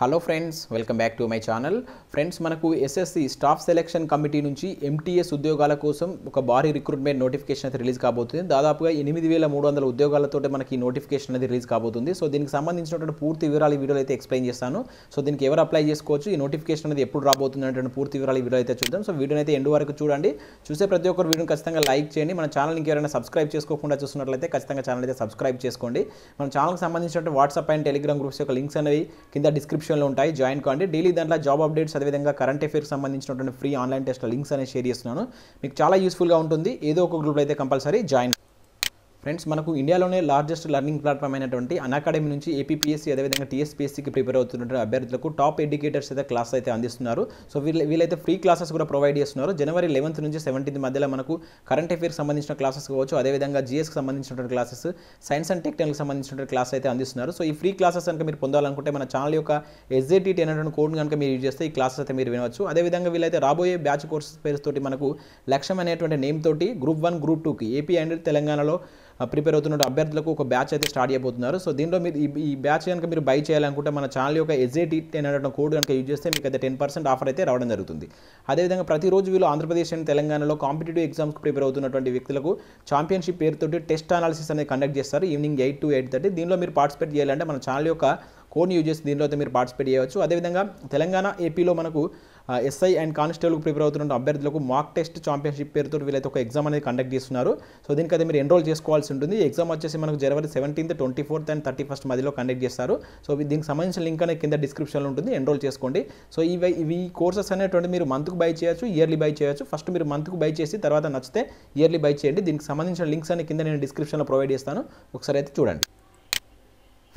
hello friends welcome back to my channel friends మనకు SSC staff selection committee నుంచి MTS ఉద్యోగాల కోసం ఒక భారీ రిక్రూట్మెంట్ నోటిఫికేషన్ అయితే రిలీజ్ కాబోతుంది దాదాపుగా ఎనిమిది వేల మూడు వందల ఉద్యోగాలతో మనకి నోటిఫికేషన్ అనేది రిలీజ్ కాబోతుంది సో దీనికి సంబంధించినటువంటి పూర్తి వివరాలు ఈ వీడియోలో అయితే ఎక్స్ప్లెయిన్ చేస్తాను సో దీనికి ఎవరు అప్లై చేసుకోవచ్చు ఈ నోటిఫికేషన్ అనేది ఎప్పుడు రాబోతుంది అనేటువంటి పూర్తి వివరాలు ఈ వీడియో అయితే చూద్దాం సో వీడియోని అయితే ఎండు వరకు చూడండి చూసే ప్రతి ఒక్కరు వీడియోని ఖచ్చితంగా లైక్ చేయండి మన ఛానల్ ఇంకెవరైనా సబ్స్క్రైబ్ చేసుకోకుండా చూస్తున్నట్లయితే ఖచ్చితంగా ఛానల్ అయితే సబ్స్క్రైబ్ చేసుకోండి మన ఛానల్కి సంబంధించినటువంటి వాట్సాప్ అండ్ టెలిగ్రామ్ గ్రూప్స్ యొక్క లింక్స్ అనేవి కింద డిస్క్రిప్షన్ డిస్క్రిప్షన్లో ఉంటాయి జాయిన్ కావండి డైలీ దాంట్లో జాబ్ అప్డేట్స్ అదేవిధంగా కరెంట్ అఫేర్స్ సంబంధించినటువంటి ఫ్రీ ఆన్లైన్ టెస్ట్ లింక్స్ అనేది షేర్ చేస్తున్నాను మీకు చాలా యూస్ఫుల్గా ఉంటుంది ఏదో ఒక గ్రూప్లో అయితే కంపల్సరీ జాయిన్ ఫ్రెండ్స్ మనకు ఇండియాలోనే లార్జెస్ట్ లెర్నింగ్ ప్లాట్ఫామ్ అయినటువంటి అకాడమీ నుంచి ఏపీఎస్సీ అదేవిధంగా టీఎస్పీఎస్సీకి ప్రిపేర్ అవుతున్నటువంటి అభ్యర్థులకు టాప్ ఎడ్యుకేటర్స్ అయితే క్లాస్ అయితే అందిస్తున్నారు సో వీళ్ళు వీళ్ళైతే ఫ్రీ క్లాసెస్ కూడా ప్రొవైడ్ చేస్తున్నారు జనవరి లెవెన్త్ నుంచి సెవెంటీన్త్ మధ్యలో మనకు కరెంట్ అఫేర్స్ సంబంధించిన క్లాసెస్ కావచ్చు అదేవిధంగా జీఎస్కి సంబంధించినటువంటి క్లాసెస్ సైన్స్ అండ్ టెక్నాలజీకి సంబంధించినటువంటి క్లాస్ అయితే అందిస్తున్నారు సో ఈ ఫ్రీ క్లాసెస్ కనుక మీరు పొందాలనుకుంటే మన ఛానల్ యొక్క ఎస్జేటీటీ అనేటువంటి కోడ్ కనుక మీరు యూజ్ చేస్తే ఈ క్లాసెస్ అయితే మీరు వినవచ్చు అదేవిధంగా వీళ్ళైతే రాబోయే బ్యాచ్ కోర్సెస్ పేరుతోటి మనకు లక్ష్యం అనేటువంటి నేమ్ తోటి గ్రూప్ వన్ గ్రూప్ టూకి ఏపీ అండ్ తెలంగాణలో ప్రిపేర్ అవుతున్న అభ్యర్థులకు ఒక బ్యాచ్ అయితే స్టార్ట్ చేయబోతున్నారు సో దీనిలో మీరు ఈ బ్యాచ్ కనుక మీరు బై చేయాలనుకుంటే మన ఛానల్ యొక్క ఎస్ఏటీ టెన్ అనే కోడ్ కనుక యూజ్ చేస్తే మీకు అయితే టెన్ పర్సెంట్ ఆఫర్ అయితే రావడం జరుగుతుంది అదేవిధంగా ప్రతిరోజు వీళ్ళు ఆంధ్రప్రదేశ్ అండ్ తెలంగాణలో కాంపిటేటివ్ ఎగ్జామ్స్కి ప్రిపేర్ అవుతున్నటువంటి వ్యక్తులకు ఛాంపియన్షిప్ పేరుతో టెస్ట్ అనాలిసిస్ అనేది కండక్ట్ చేస్తారు evening eight to eight thirty దీనిలో మీరు పార్టిసిపేట్ చేయాలంటే మన ఛానల్ యొక్క కోడ్ని యూజ్ చేసి దీనిలో అయితే మీరు పార్టిసిపేట్ చేయవచ్చు అదేవిధంగా తెలంగాణ ఏపీలో మనకు ఎస్ఐ అండ్ కానిస్టేబుల్కి ప్రిపేర్ అవుతున్న అభ్యర్థులకు మాక్ టెస్ట్ ఛాంపియన్షిప్ పేరుతో వీళ్ళైతే ఒక ఎగ్జామ్ అనేది కండక్ట్ చేస్తున్నారు సో దీనికైతే మీరు ఎన్రోల్ చేసుకోవాల్సి ఉంటుంది ఎగ్జామ్ వచ్చేసి మనకు జనవరి seventeenth twenty fourth and thirty first మధ్యలో కండక్ట్ చేస్తారు సో దీనికి సంబంధించిన లింక్ అనేది కింద డిస్క్రిప్షన్లో ఉంటుంది ఎన్రోల్ చేసుకోండి సో ఇవి ఇవి కోర్సెస్ అనేటువంటి మీరు మంత్కు బై చేయొచ్చు ఇయర్లీ బై చేయొచ్చు ఫస్ట్ మీరు మంత్కు బై చేసి తర్వాత నచ్చితే ఇయర్లీ బై చేయండి దీనికి సంబంధించిన లింక్స్ అన్ని కింద నేను డిస్క్రిప్షన్లో ప్రొవైడ్ చేస్తాను ఒకసారి అయితే చూడండి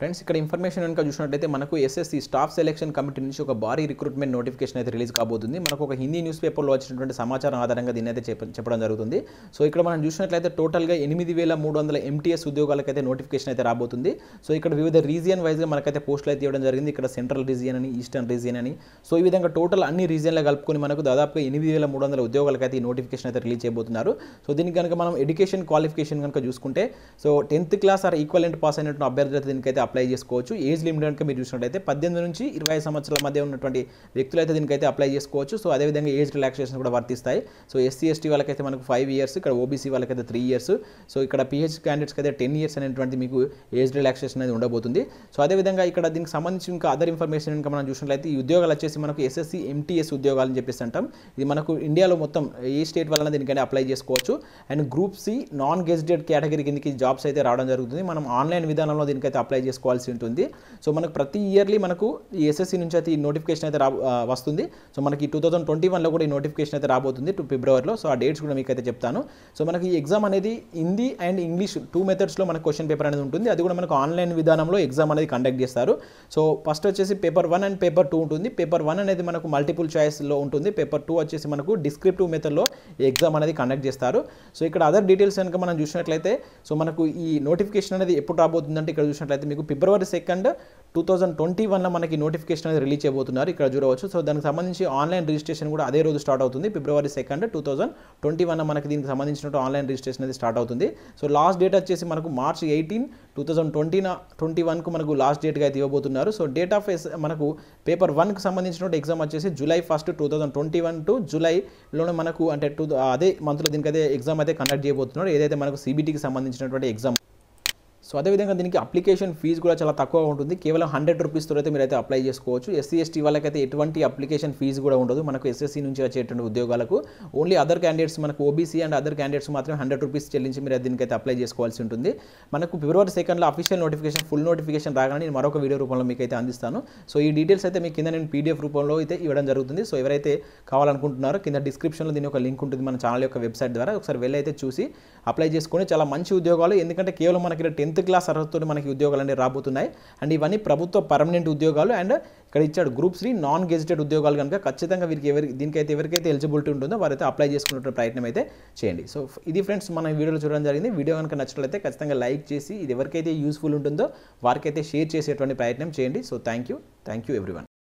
ఫ్రెండ్స్ ఇక్కడ ఇన్ఫర్మేషన్ కనుక చూసినట్లయితే మనకు ఎస్ఎస్సి స్టాఫ్ సెలెక్షన్ కమిటీ నుంచి ఒక భారీ రిక్రూట్మెంట్ నోటిఫికేషన్ అయితే రిలీజ్ కాబోతుంది మనకు ఒక హిందీ న్యూస్ పేపర్లో వచ్చినటువంటి సమాచారం ఆధారంగా దీన్ని అయితే చెప్పడం జరుగుతుంది సో ఇక్కడ మనం చూసినట్లయితే టోటల్గా ఎనిమిది వేల మూడు వందల ఎంటీఎస్ ఉద్యోగాలకైతే నోటిఫికేషన్ అయితే రాబోతుంది సో ఇక్కడ వివిధ రీజియన్ వైజ్గా మనకైతే పోస్టులు అయితే ఇవ్వడం జరిగింది ఇక్కడ సెంట్రల్ రీజియన్ అని ఈస్టర్న్ రీజియన్ అని సో ఈ విధంగా టోటల్ అన్ని రీజియన్లో కలుపుకొని మనకు దాదాపుగా ఎనిమిది వేల మూడు వందల ఉద్యోగాలకైతే ఈ నోటిఫికేషన్ అయితే రిలీజ్ చేయబోతున్నారు సో దీనికి కనుక మనం ఎడ్యుకేషన్ క్వాలిఫికేషన్ కనుక చూసుకుంటే so tenth class or equivalent pass అయినటువంటి అభ్యర్థులు దీనికైతే అప్లై చేసుకోవచ్చు ఏజ్ లిమిట్ కనుక మీరు చూసినట్టయితే పద్దెనిమిది నుంచి ఇరవై సంవత్సరాల మధ్య ఉన్నటువంటి వ్యక్తులు అయితే దీనికైతే అప్లై చేసుకోవచ్చు సో అదేవిధంగా ఏజ్ రిలాక్సేషన్ కూడా వర్తిస్తాయి సో ఎస్సీ ఎస్టీ వాళ్ళకైతే మనకు ఫైవ్ ఇయర్స్ ఇక్కడ ఓబీసీ వాళ్ళకైతే త్రీ ఇయర్స్ సో ఇక్కడ పిహెచ్ క్యాండిడేట్స్కి అయితే టెన్ ఇయర్స్ అనేటువంటి మీకు ఏజ్ రిలాక్సేషన్ అనేది ఉండబోతుంది సో అదేవిధంగా ఇక్కడ దీనికి సంబంధించి ఇంకా అదర్ ఇన్ఫర్మేషన్ ఇంకా మనం చూసినట్లయితే ఈ ఉద్యోగాలు వచ్చేసి మనకు ఎస్ఎస్సి ఎంటీఎస్ ఉద్యోగాలు అని చెప్పేసి అంటాం ఇది మనకు ఇండియాలో మొత్తం ఏ స్టేట్ వలన దీనికైనా అప్లై చేసుకోవచ్చు and group C non gazetted category కిందకి జాబ్స్ అయితే రావడం జరుగుతుంది మనం ఆన్లైన్ విధానంలో దీనికైతే అప్లై చేసుకోవచ్చు చేసుకోవాల్సి ఉంటుంది సో మనకు ప్రతి ఇయర్లీ మనకు ఈ ఎస్ఎస్సి నుంచి అయితే ఈ నోటిఫికేషన్ అయితే రా వస్తుంది సో మనకి టూ థౌసండ్ ట్వంటీ వన్లో కూడా ఈ నోటిఫికేషన్ అయితే రాబోతుంది టూ ఫిబ్రవరిలో సో ఆ డేట్స్ కూడా మీకు అయితే చెప్తాను సో మనకి ఈ ఎగ్జామ్ అనేది హిందీ అండ్ ఇంగ్లీష్ టూ మెథడ్స్లో మనకు క్వశ్చన్ పేపర్ అనేది ఉంటుంది అది కూడా మనకు ఆన్లైన్ విధానంలో ఎగ్జామ్ అనేది కండక్ట్ చేస్తారు సో ఫస్ట్ వచ్చేసి paper one and paper two ఉంటుంది పేపర్ వన్ అనేది మనకు మల్టిపుల్ చాయిస్లో ఉంటుంది పేపర్ టూ వచ్చేసి మనకు డిస్క్రిప్టివ్ మెథడ్లో ఎగ్జామ్ అనేది కండక్ట్ చేస్తారు సో ఇక్కడ అదర్ డీటెయిల్స్ కనుక మనం చూసినట్లయితే సో మనకు ఈ నోటిఫికేషన్ అనేది ఎప్పుడు రాబోతుందంటే ఇక్కడ చూసినట్లయితే మీకు ఫిబ్రవరి second two thousand twenty one మనకి నోటిఫికేషన్ అనేది రిలీజ్ చేయబోతున్నారు ఇక్కడ చూడవచ్చు సో దానికి సంబంధించి ఆన్లైన్ రిజిస్ట్రేషన్ కూడా అదే రోజు స్టార్ట్ అవుతుంది ఫిబ్రవరి second two thousand twenty one మనకి దీనికి సంబంధించిన ఆన్లైన్ రిజిస్ట్రేషన్ అనేది స్టార్ట్ అవుతుంది సో లాస్ట్ డేట్ వచ్చేసి మనకు March eighteen two thousand twenty twenty వన్కు మనకు లాస్ట్ డేట్గా అయితే ఇవ్వబోతున్నారు సో డేట్ ఆఫ్ ఎస్ మనకు పేపర్ వన్కి సంబంధించిన ఎగ్జామ్ వచ్చేసి July first two thousand twenty one to జూలైలోనే మనకు అంటే టూ అదే మంత్లో దీనికి అదే ఎగ్జామ్ అయితే కండక్ట్ చేయబోతున్నారు ఏదైతే మనకు సిబిటీకి సంబంధించినటువంటి ఎగ్జామ్ సో అదేవిధంగా దీనికి అప్లికేషన్ ఫీజు కూడా చాలా తక్కువ ఉంటుంది కేవలం హండ్రెడ్ రూపీస్తో అయితే మీరైతే అప్లై చేసుకోవచ్చు ఎస్సీ ఎస్టీ వాళ్ళకైతే ఎటువంటి అప్లికేషన్ ఫీజు కూడా ఉండదు మనకు ఎస్ఎస్సీ నుంచి వచ్చేటువంటి ఉద్యోగాలకు ఓన్లీ అదర్ క్యాండిడేట్స్ మనకు ఓబీసీ అండ్ అదర్ క్యాండిడేట్స్ మాత్రం హండ్రెడ్ రూపీస్ చెల్లించి మీరు దీనికైతే అప్లై చేసుకోవాల్సి ఉంటుంది మనకు ఫిబ్రవరి సెకండ్లో అఫీషియల్ నోటిఫికేషన్ ఫుల్ నోటిఫికేషన్ రాగానే నేను మరొక వీడియో రూపంలో మీకు అయితే అందిస్తాను సో ఈ డీటెయిల్స్ అయితే మీ కింద నేను పీడిఎఫ్ రూపంలో అయితే ఇవ్వడం జరుగుతుంది సో ఎవరైతే కావాలనుకుంటున్నారో కింద డిస్క్రిప్షన్లో దీని ఒక లింక్ ఉంటుంది మన ఛానల్ యొక్క వెబ్సైట్ ద్వారా ఒకసారి వెళ్ళైతే చూసి అప్లై చేసుకొని చాలా మంచి ఉద్యోగాలు ఎందుకంటే కేవలం మనకి టెన్త్ టెన్త్ క్లాస్ అర్హతతో మనకి ఉద్యోగాలు అనేవి రాబోతున్నాయి అండ్ ఇవన్నీ ప్రభుత్వ పర్మనెంట్ ఉద్యోగాలు అండ్ ఇక్కడ ఇచ్చాడు గ్రూప్ త్రీ నాన్ గెజిటెడ్ ఉద్యోగాలు కనుక ఖచ్చితంగా వీరికి ఎవరి దీనికైతే ఎవరికైతే ఎలిజిబిలిటీ ఉంటుందో వారైతే అప్లై చేసుకునే ప్రయత్నం అయితే చేయండి సో ఇది ఫ్రెండ్స్ మనం వీడియోలో చూడడం జరిగింది వీడియో కనుక నచ్చినట్లయితే ఖచ్చితంగా లైక్ చేసి ఇది ఎవరికైతే యూస్ఫుల్ ఉంటుందో వారికైతే షేర్ చేసేటువంటి ప్రయత్నం చేయండి so thank you thank you everyone